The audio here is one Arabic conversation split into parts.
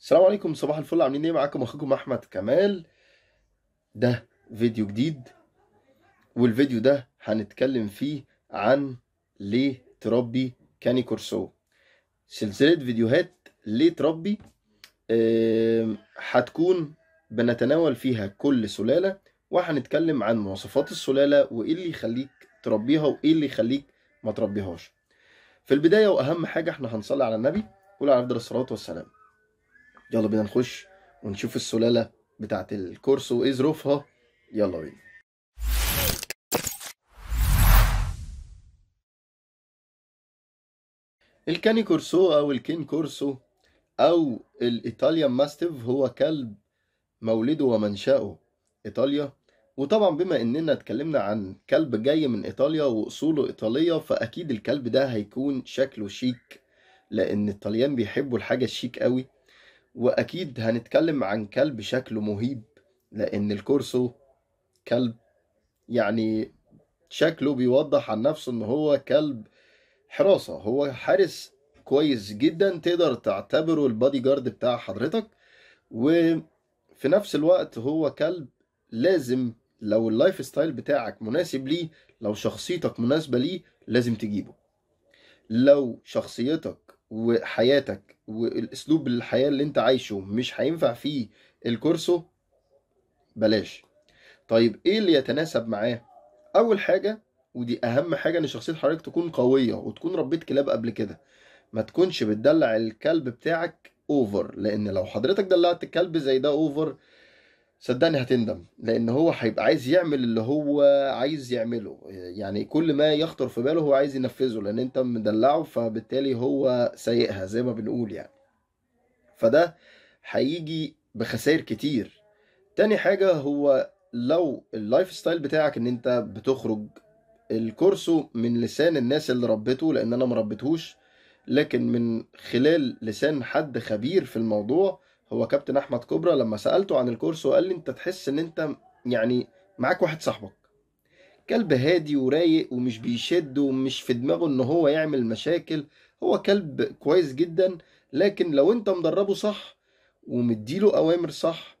السلام عليكم صباح الفل عاملين ايه معاكم اخوكم احمد كمال ده فيديو جديد والفيديو ده هنتكلم فيه عن ليه تربي كاني كورسو سلسله فيديوهات ليه تربي هتكون بنتناول فيها كل سلاله وهنتكلم عن مواصفات السلاله وايه اللي يخليك تربيها وايه اللي يخليك ما تربيهاش في البدايه واهم حاجه احنا هنصلي على النبي قول على افضل الصلاه والسلام يلا بينا نخش ونشوف السلالة بتاعت الكورس وايه ظروفها يلا بينا الكاني كورسو او الكين كورسو او الايطاليان ماستيف هو كلب مولده ومنشأه ايطاليا وطبعا بما اننا اتكلمنا عن كلب جاي من ايطاليا واصوله ايطاليه فاكيد الكلب ده هيكون شكله شيك لان الطليان بيحبوا الحاجه الشيك قوي واكيد هنتكلم عن كلب شكله مهيب لان الكورسو كلب يعني شكله بيوضح عن نفسه ان هو كلب حراسه هو حارس كويس جدا تقدر تعتبره البادي جارد بتاع حضرتك وفي نفس الوقت هو كلب لازم لو اللايف ستايل بتاعك مناسب ليه لو شخصيتك مناسبه ليه لازم تجيبه لو شخصيتك وحياتك والاسلوب الحياه اللي انت عايشه مش هينفع فيه الكورسو بلاش طيب ايه اللي يتناسب معاه اول حاجه ودي اهم حاجه ان شخصيه حضرتك تكون قويه وتكون ربيت كلاب قبل كده ما تكونش بتدلع الكلب بتاعك اوفر لان لو حضرتك دلعت الكلب زي ده اوفر صدقني هتندم لان هو هيبقى عايز يعمل اللي هو عايز يعمله يعني كل ما يخطر في باله هو عايز ينفذه لان انت مدلعه فبالتالي هو سايقها زي ما بنقول يعني فده هيجي بخسائر كتير تاني حاجة هو لو اللايف ستايل بتاعك ان انت بتخرج الكورسو من لسان الناس اللي ربته لان انا مربتهوش لكن من خلال لسان حد خبير في الموضوع هو كابتن احمد كبرى لما سالته عن الكورس وقال لي انت تحس ان انت يعني معاك واحد صاحبك كلب هادي ورايق ومش بيشد ومش في دماغه ان هو يعمل مشاكل هو كلب كويس جدا لكن لو انت مدربه صح ومديله اوامر صح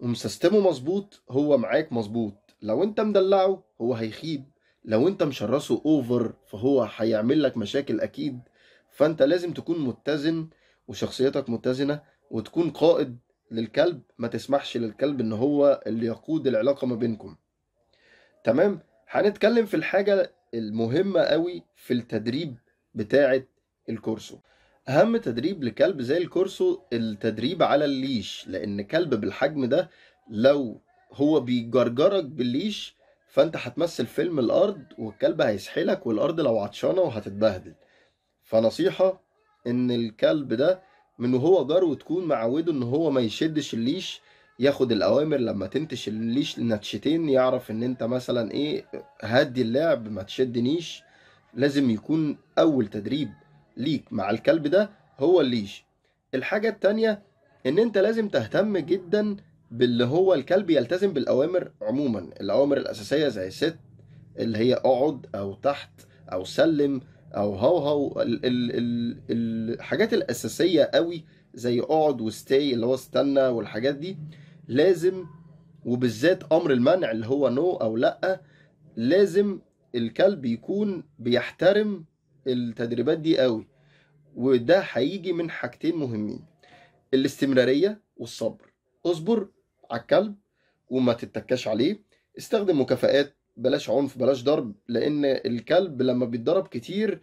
ومسستمه مظبوط هو معاك مظبوط لو انت مدلعه هو هيخيب لو انت مشرسه اوفر فهو هيعمل لك مشاكل اكيد فانت لازم تكون متزن وشخصيتك متزنه وتكون قائد للكلب ما تسمحش للكلب ان هو اللي يقود العلاقه ما بينكم تمام هنتكلم في الحاجه المهمه قوي في التدريب بتاعه الكورسو اهم تدريب لكلب زي الكورسو التدريب على الليش لان كلب بالحجم ده لو هو بيجرجرك بالليش فانت هتمثل فيلم الارض والكلب هيسحلك والارض لو عطشانه وهتتبهدل فنصيحه ان الكلب ده من وهو جار وتكون معوده ان هو ما يشدش الليش ياخد الاوامر لما تنتش الليش نتشتين يعرف ان انت مثلا ايه هدي اللعب ما تشدنيش لازم يكون اول تدريب ليك مع الكلب ده هو الليش الحاجة التانية ان انت لازم تهتم جدا باللي هو الكلب يلتزم بالاوامر عموما الاوامر الاساسية زي ست اللي هي اقعد او تحت او سلم او هاو هاو ال ال ال الحاجات الاساسيه قوي زي اقعد وستاي اللي هو استنى والحاجات دي لازم وبالذات امر المنع اللي هو نو او لا لازم الكلب يكون بيحترم التدريبات دي قوي وده هيجي من حاجتين مهمين الاستمراريه والصبر اصبر على الكلب وما تتكاش عليه استخدم مكافآت بلاش عنف بلاش ضرب لان الكلب لما بيتضرب كتير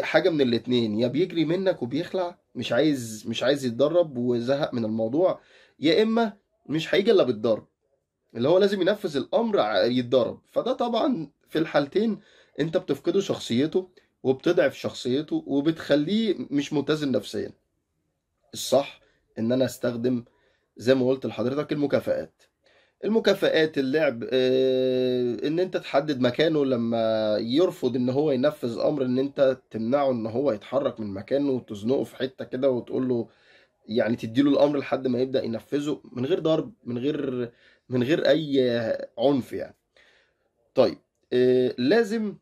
حاجه من الاتنين يا بيجري منك وبيخلع مش عايز مش عايز يتدرب وزهق من الموضوع يا اما مش هيجي الا بالضرب اللي هو لازم ينفذ الامر يتضرب فده طبعا في الحالتين انت بتفقده شخصيته وبتضعف شخصيته وبتخليه مش متزن نفسيا الصح ان انا استخدم زي ما قلت لحضرتك المكافآت المكافآت اللعب آه، ان انت تحدد مكانه لما يرفض ان هو ينفذ امر ان انت تمنعه ان هو يتحرك من مكانه وتزنقه في حتة كده وتقول له يعني تديله الامر لحد ما يبدأ ينفذه من غير ضرب من غير من غير اي عنف يعني طيب آه، لازم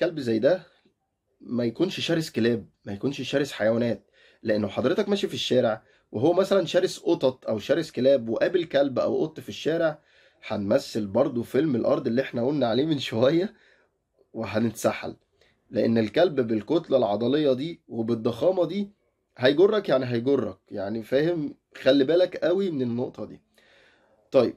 كلب زي ده ما يكونش شرس كلاب ما يكونش شرس حيوانات لانه حضرتك ماشي في الشارع وهو مثلا شرس قطط او شرس كلاب وقابل كلب او قط في الشارع هنمثل برضو فيلم الارض اللي احنا قلنا عليه من شويه وهنتسحل لان الكلب بالكتله العضليه دي وبالضخامه دي هيجرك يعني هيجرك يعني فاهم خلي بالك قوي من النقطه دي طيب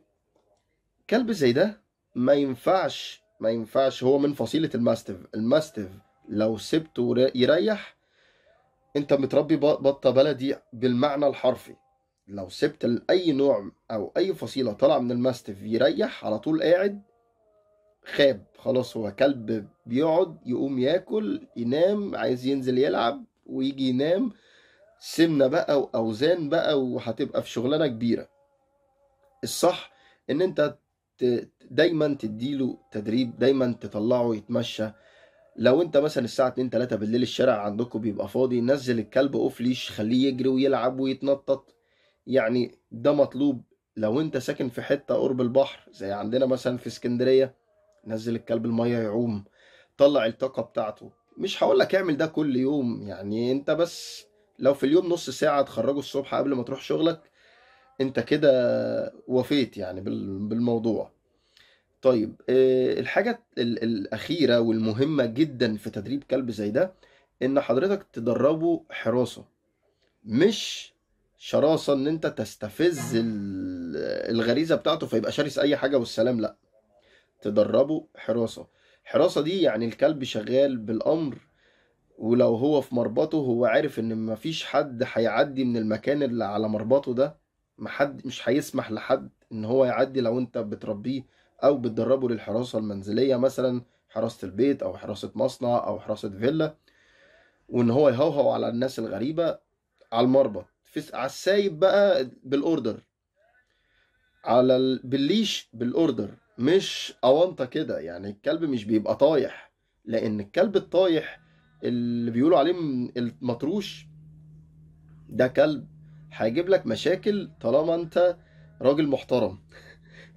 كلب زي ده ما ينفعش ما ينفعش هو من فصيله الماستيف الماستيف لو سبته يريح انت متربي بطه بلدي بالمعنى الحرفي لو سبت اي نوع او اي فصيله طلع من الماستف يريح على طول قاعد خاب خلاص هو كلب بيقعد يقوم ياكل ينام عايز ينزل يلعب ويجي ينام سمنه بقى واوزان بقى وهتبقى في شغلانه كبيره الصح ان انت دايما تديله تدريب دايما تطلعه يتمشى لو انت مثلا الساعه 2 3 بالليل الشارع عندكم بيبقى فاضي نزل الكلب اوف ليش خليه يجري ويلعب ويتنطط يعني ده مطلوب لو انت ساكن في حته قرب البحر زي عندنا مثلا في اسكندريه نزل الكلب الميه يعوم طلع الطاقه بتاعته مش هقول لك اعمل ده كل يوم يعني انت بس لو في اليوم نص ساعه تخرجه الصبح قبل ما تروح شغلك انت كده وفيت يعني بالموضوع طيب آه، الحاجة الأخيرة والمهمة جدا في تدريب كلب زي ده إن حضرتك تدربه حراسة مش شراسة إن أنت تستفز الغريزة بتاعته فيبقى شرس أي حاجة والسلام لأ تدربه حراسة حراسة دي يعني الكلب شغال بالأمر ولو هو في مربطه هو عارف إن مفيش حد هيعدي من المكان اللي على مربطه ده محد مش هيسمح لحد إن هو يعدي لو أنت بتربيه او بتدربه للحراسه المنزليه مثلا حراسه البيت او حراسه مصنع او حراسه فيلا وان هو يهوهو على الناس الغريبه على المربط في على السايب بقى بالاوردر على ال... بالليش بالاوردر مش اونطه كده يعني الكلب مش بيبقى طايح لان الكلب الطايح اللي بيقولوا عليه المطروش ده كلب هيجيب لك مشاكل طالما انت راجل محترم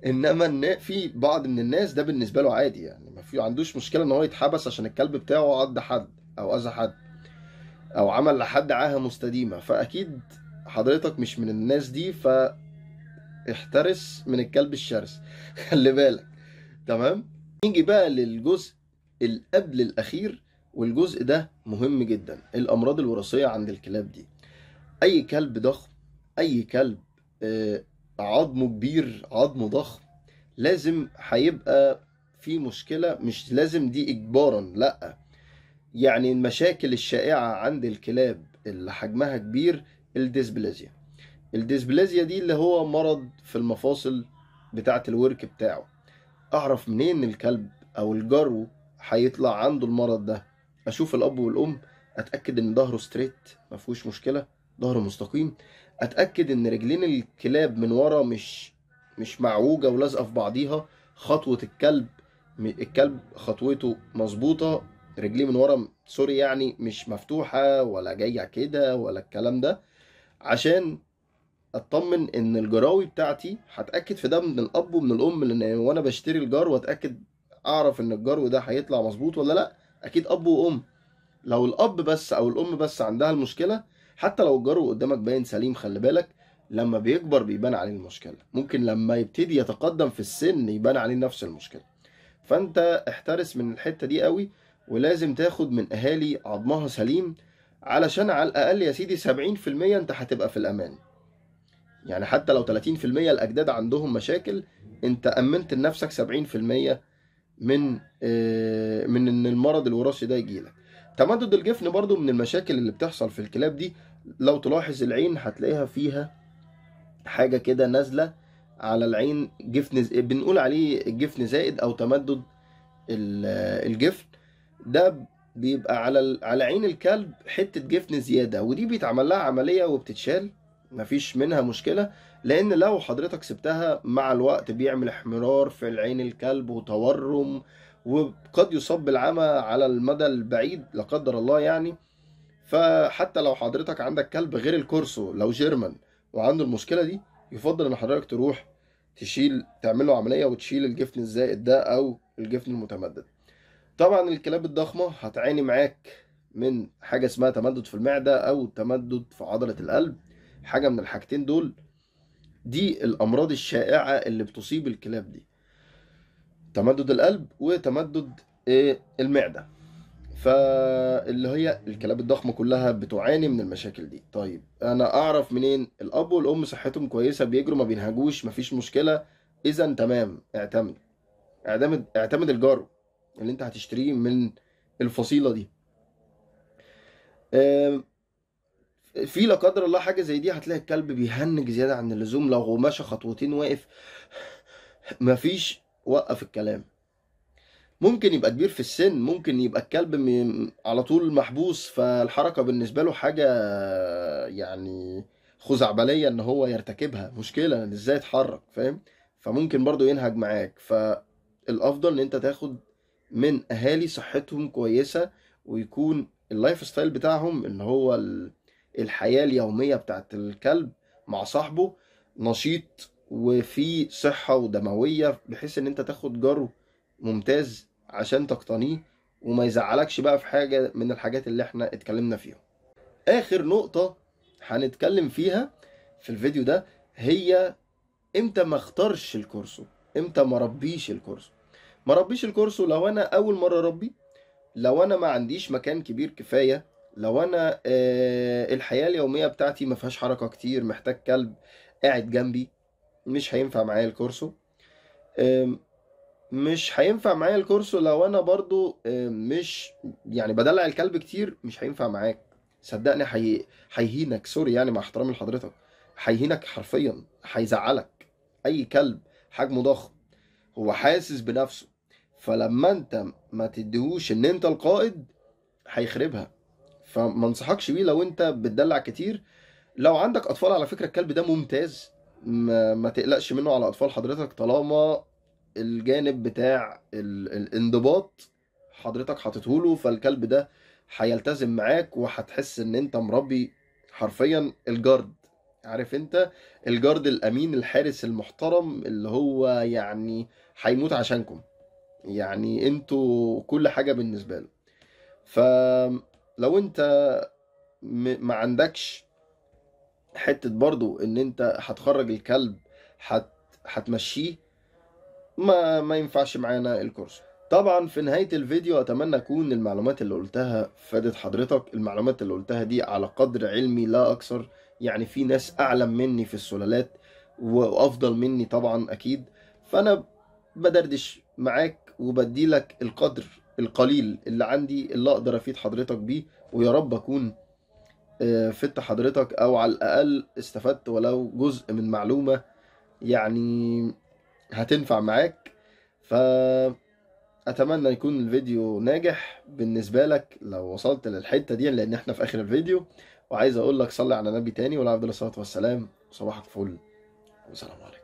انما ان في بعض من الناس ده بالنسبه له عادي يعني ما في عندوش مشكله ان هو يتحبس عشان الكلب بتاعه عض حد او اذى حد او عمل لحد عاهه مستديمه فاكيد حضرتك مش من الناس دي ف احترس من الكلب الشرس خلي بالك تمام نيجي بقى للجزء القبل الاخير والجزء ده مهم جدا الامراض الوراثيه عند الكلاب دي اي كلب ضخم اي كلب آه عظمه كبير عظمه ضخم لازم هيبقى في مشكلة مش لازم دي إجبارا لأ يعني المشاكل الشائعة عند الكلاب اللي حجمها كبير الديسبلازيا الديسبلازيا دي اللي هو مرض في المفاصل بتاعة الورك بتاعه أعرف منين الكلب أو الجرو هيطلع عنده المرض ده أشوف الأب والأم أتأكد إن ظهره ستريت مفهوش مشكلة ظهره مستقيم اتاكد ان رجلين الكلاب من ورا مش مش معوجه ولازقه في بعضيها خطوه الكلب الكلب خطوته مظبوطه رجليه من ورا سوري يعني مش مفتوحه ولا جايه كده ولا الكلام ده عشان اطمن ان الجراوي بتاعتي هتاكد في ده من الاب ومن الام لان وانا بشتري الجار واتاكد اعرف ان الجرو ده هيطلع مظبوط ولا لا اكيد اب وام لو الاب بس او الام بس عندها المشكله حتى لو الجرو قدامك باين سليم خلي بالك لما بيكبر بيبان عليه المشكله ممكن لما يبتدي يتقدم في السن يبان عليه نفس المشكله فانت احترس من الحته دي قوي ولازم تاخد من اهالي عظمها سليم علشان على الاقل يا سيدي 70% انت هتبقى في الامان يعني حتى لو 30% الاجداد عندهم مشاكل انت امنت لنفسك 70% من آه، من ان المرض الوراثي ده يجيلك تمدد الجفن برضو من المشاكل اللي بتحصل في الكلاب دي لو تلاحظ العين هتلاقيها فيها حاجة كده نازلة على العين جفن ز... بنقول عليه جفن زائد أو تمدد الجفن ده بيبقى على على عين الكلب حتة جفن زيادة ودي بيتعمل لها عملية وبتتشال مفيش منها مشكلة لأن لو حضرتك سبتها مع الوقت بيعمل احمرار في العين الكلب وتورم وقد يصاب بالعمى على المدى البعيد لا قدر الله يعني فحتى لو حضرتك عندك كلب غير الكورسو لو جيرمان وعنده المشكله دي يفضل ان حضرتك تروح تشيل تعمل له عمليه وتشيل الجفن الزائد ده او الجفن المتمدد طبعا الكلاب الضخمه هتعاني معاك من حاجه اسمها تمدد في المعده او تمدد في عضله القلب حاجه من الحاجتين دول دي الامراض الشائعه اللي بتصيب الكلاب دي تمدد القلب وتمدد إيه، المعده فاللي هي الكلاب الضخمه كلها بتعاني من المشاكل دي طيب انا اعرف منين الاب والام صحتهم كويسه بيجروا ما بينهجوش مفيش مشكله اذا تمام اعتمد اعتمد اعتمد الجار اللي انت هتشتريه من الفصيله دي في لا قدر الله حاجه زي دي هتلاقي الكلب بيهنج زياده عن اللزوم لو غماشه خطوتين واقف مفيش وقف الكلام ممكن يبقى كبير في السن ممكن يبقى الكلب على طول محبوس فالحركة بالنسبة له حاجة يعني خزعبلية ان هو يرتكبها مشكلة ازاي يتحرك فاهم فممكن برضو ينهج معاك فالافضل ان انت تاخد من اهالي صحتهم كويسة ويكون اللايف ستايل بتاعهم ان هو الحياة اليومية بتاعت الكلب مع صاحبه نشيط وفي صحة ودموية بحيث ان انت تاخد جرو ممتاز عشان تقتنيه وما يزعلكش بقى في حاجة من الحاجات اللي احنا اتكلمنا فيها اخر نقطة هنتكلم فيها في الفيديو ده هي امتى ما اختارش الكورسو امتى ما ربيش الكورسو ما ربيش الكورسو لو انا اول مرة ربي لو انا ما عنديش مكان كبير كفاية لو انا آه الحياة اليومية بتاعتي ما فيهاش حركة كتير محتاج كلب قاعد جنبي مش هينفع معايا الكورسو مش هينفع معايا الكورسو لو انا برضو مش يعني بدلع الكلب كتير مش هينفع معاك صدقني حي... هيهينك سوري يعني مع احترامي لحضرتك هيهينك حرفيا هيزعلك اي كلب حجمه ضخم هو حاسس بنفسه فلما انت ما تديهوش ان انت القائد هيخربها فما انصحكش بيه لو انت بتدلع كتير لو عندك اطفال على فكره الكلب ده ممتاز ما, ما تقلقش منه على اطفال حضرتك طالما الجانب بتاع الانضباط حضرتك له فالكلب ده هيلتزم معاك وهتحس ان انت مربي حرفيا الجارد عارف انت الجارد الامين الحارس المحترم اللي هو يعني هيموت عشانكم يعني انتوا كل حاجه بالنسبه له فلو انت ما عندكش حته برضو ان انت هتخرج الكلب هت هتمشيه ما ما ينفعش معانا الكورس طبعا في نهاية الفيديو أتمنى أكون المعلومات اللي قلتها فادت حضرتك المعلومات اللي قلتها دي على قدر علمي لا أكثر يعني في ناس أعلم مني في السلالات وأفضل مني طبعا أكيد فأنا بدردش معاك وبديلك القدر القليل اللي عندي اللي أقدر أفيد حضرتك بيه ويا رب أكون آه، فدت حضرتك او على الاقل استفدت ولو جزء من معلومه يعني هتنفع معاك ف اتمنى يكون الفيديو ناجح بالنسبه لك لو وصلت للحته دي لان احنا في اخر الفيديو وعايز اقول لك صلي على نبي تاني ولا عبد الصلاه والسلام صباحك فل والسلام عليكم